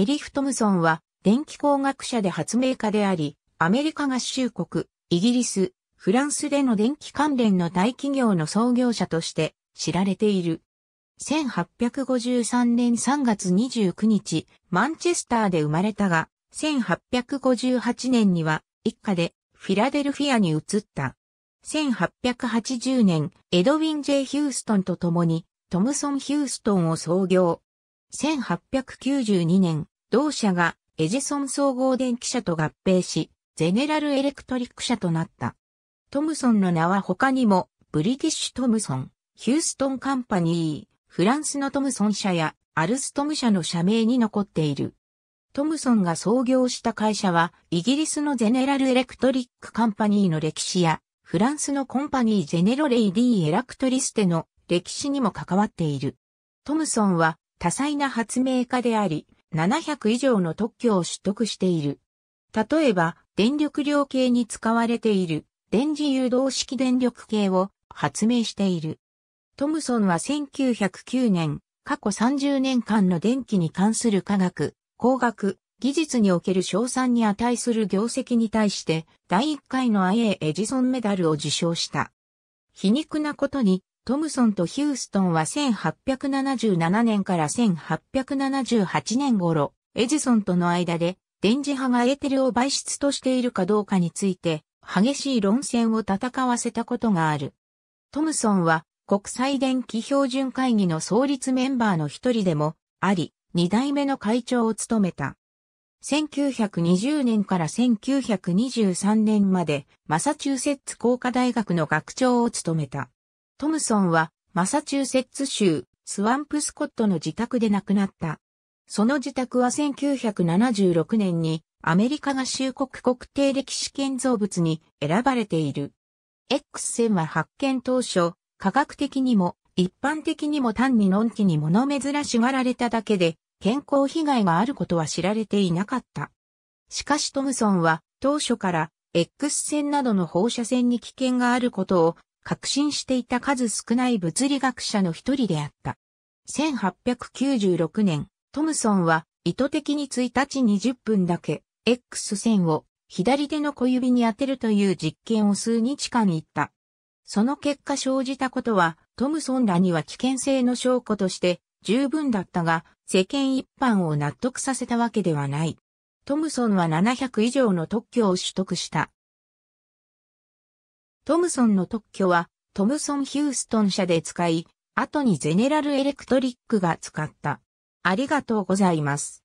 エリフ・トムソンは電気工学者で発明家であり、アメリカ合衆国、イギリス、フランスでの電気関連の大企業の創業者として知られている。1853年3月29日、マンチェスターで生まれたが、1858年には一家でフィラデルフィアに移った。1880年、エドウィン・ジェイヒューストンと共にトムソン・ヒューストンを創業。1892年、同社がエジソン総合電気社と合併し、ゼネラルエレクトリック社となった。トムソンの名は他にも、ブリティッシュトムソン、ヒューストンカンパニー、フランスのトムソン社やアルストム社の社名に残っている。トムソンが創業した会社は、イギリスのゼネラルエレクトリックカンパニーの歴史や、フランスのコンパニーゼネロレイディ・エラクトリステの歴史にも関わっている。トムソンは多彩な発明家であり、700以上の特許を取得している。例えば、電力量計に使われている電磁誘導式電力計を発明している。トムソンは1909年、過去30年間の電気に関する科学、工学、技術における賞賛に値する業績に対して、第1回の IA エジソンメダルを受賞した。皮肉なことに、トムソンとヒューストンは1877年から1878年頃、エジソンとの間で電磁波がエーテルを倍出としているかどうかについて、激しい論戦を戦わせたことがある。トムソンは国際電気標準会議の創立メンバーの一人でもあり、二代目の会長を務めた。1920年から1923年までマサチューセッツ工科大学の学長を務めた。トムソンはマサチューセッツ州スワンプスコットの自宅で亡くなった。その自宅は1976年にアメリカ合衆国国定歴史建造物に選ばれている。X 線は発見当初、科学的にも一般的にも単にのんきに物珍しがられただけで、健康被害があることは知られていなかった。しかしトムソンは当初から X 線などの放射線に危険があることを確信していた数少ない物理学者の一人であった。1896年、トムソンは意図的に1日20分だけ X 線を左手の小指に当てるという実験を数日間言った。その結果生じたことは、トムソンらには危険性の証拠として十分だったが、世間一般を納得させたわけではない。トムソンは700以上の特許を取得した。トムソンの特許は、トムソン・ヒューストン社で使い、後にゼネラルエレクトリックが使った。ありがとうございます。